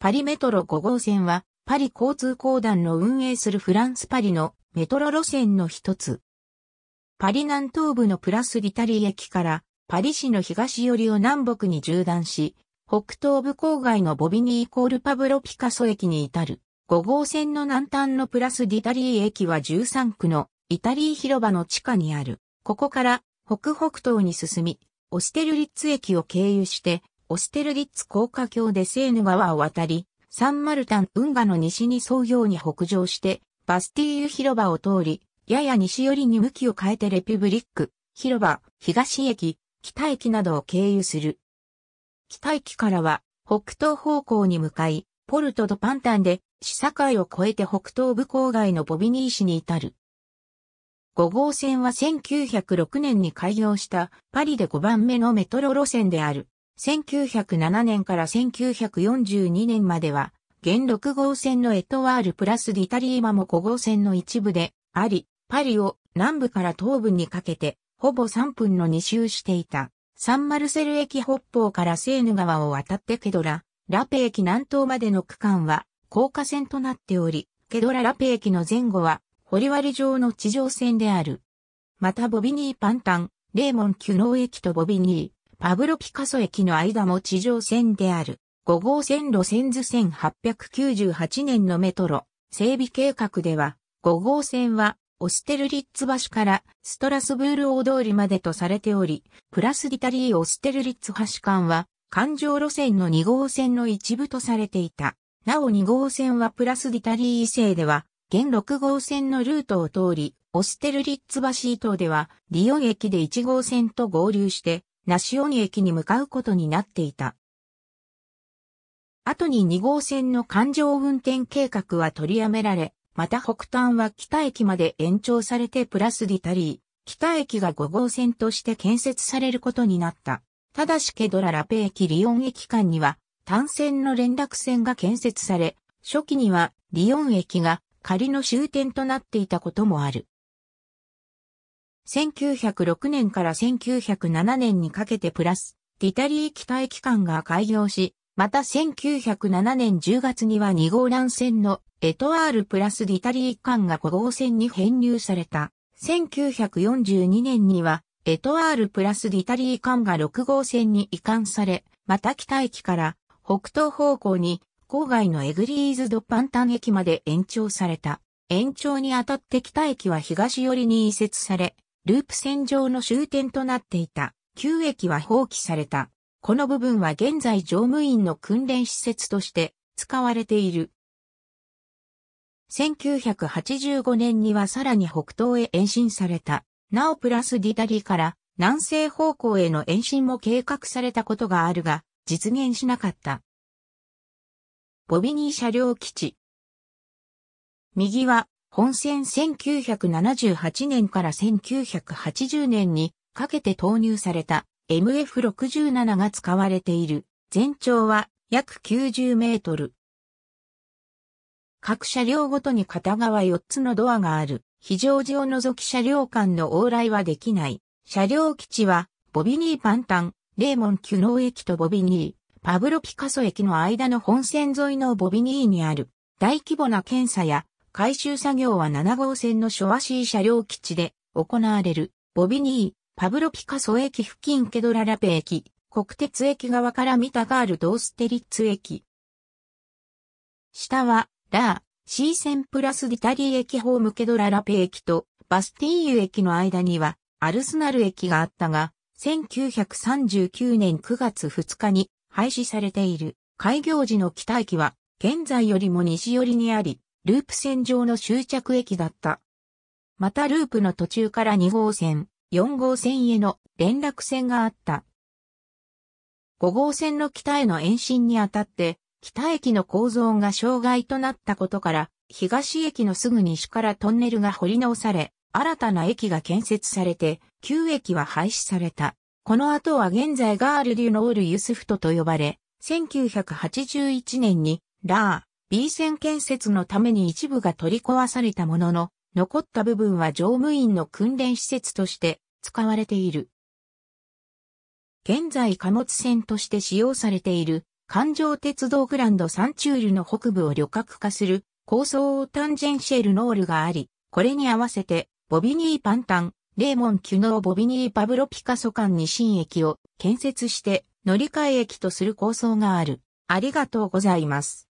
パリメトロ5号線は、パリ交通公団の運営するフランスパリのメトロ路線の一つ。パリ南東部のプラスリタリー駅からパリ市の東寄りを南北に縦断し、北東部郊外のボビニーコールパブロピカソ駅に至る。5号線の南端のプラスディタリー駅は13区のイタリー広場の地下にある。ここから北北東に進み、オステルリッツ駅を経由してオステルリッツ高架橋でセーヌ川を渡り、サンマルタン運河の西に沿うように北上して、バスティーユ広場を通り、やや西寄りに向きを変えてレピュブリック、広場、東駅、北駅などを経由する。北駅からは、北東方向に向かい、ポルトとパンタンで、市境を越えて北東部郊外のボビニー市に至る。5号線は1906年に開業したパリで5番目のメトロ路線である。1907年から1942年までは、現6号線のエトワールプラスディタリーマも5号線の一部であり、パリを南部から東部にかけて、ほぼ3分の2周していた。サンマルセル駅北方からセーヌ川を渡ってケドラ、ラペ駅南東までの区間は、高架線となっており、ケドララペ駅の前後は、堀割上の地上線である。またボビニーパンタン、レーモン・キュノー駅とボビニー、パブロピカソ駅の間も地上線である。5号線路線図1898年のメトロ整備計画では、5号線はオステルリッツ橋からストラスブール大通りまでとされており、プラスディタリーオステルリッツ橋間は環状路線の2号線の一部とされていた。なお2号線はプラスディタリー異性では、現6号線のルートを通り、オステルリッツ橋伊東では、リオン駅で1号線と合流して、ナシオニ駅に向かうことになっていた。後に2号線の環状運転計画は取りやめられ、また北端は北駅まで延長されてプラスディタリー、北駅が5号線として建設されることになった。ただしケドララペ駅リオン駅間には単線の連絡線が建設され、初期にはリヨン駅が仮の終点となっていたこともある。1906年から1907年にかけてプラス、ティタリー北駅間が開業し、また1907年10月には2号蘭線のエトワールプラスディタリー間が5号線に編入された。1942年にはエトワールプラスディタリー間が6号線に移管され、また北駅から北東方向に郊外のエグリーズドパンタン駅まで延長された。延長にあたって北駅は東寄りに移設され、ループ線上の終点となっていた旧駅は放棄された。この部分は現在乗務員の訓練施設として使われている。1985年にはさらに北東へ延伸された。なおプラスディタリーから南西方向への延伸も計画されたことがあるが、実現しなかった。ボビニー車両基地。右は本戦1978年から1980年にかけて投入された MF67 が使われている。全長は約90メートル。各車両ごとに片側4つのドアがある。非常時を除き車両間の往来はできない。車両基地は、ボビニーパンタン、レーモンキュノー駅とボビニー、パブロピカソ駅の間の本線沿いのボビニーにある。大規模な検査や回収作業は7号線のショワシー車両基地で行われる、ボビニー、パブロピカソ駅付近ケドララペ駅、国鉄駅側から見たガールドーステリッツ駅。下は、ラー、シー線プラスディタリー駅ホームケドララペ駅とバスティーユ駅の間にはアルスナル駅があったが、1939年9月2日に廃止されている開業時の北駅は現在よりも西寄りにあり、ループ線上の終着駅だった。またループの途中から2号線、4号線への連絡線があった。5号線の北への延伸にあたって、北駅の構造が障害となったことから、東駅のすぐ西からトンネルが掘り直され、新たな駅が建設されて、旧駅は廃止された。この後は現在ガール・デュ・ノール・ユスフトと呼ばれ、1981年に、ラー。B 線建設のために一部が取り壊されたものの、残った部分は乗務員の訓練施設として使われている。現在貨物船として使用されている環状鉄道グランドサンチュールの北部を旅客化する高層タンジェンシェルノールがあり、これに合わせてボビニーパンタン、レーモンキュノーボビニーパブロピカソ間に新駅を建設して乗り換え駅とする構想がある。ありがとうございます。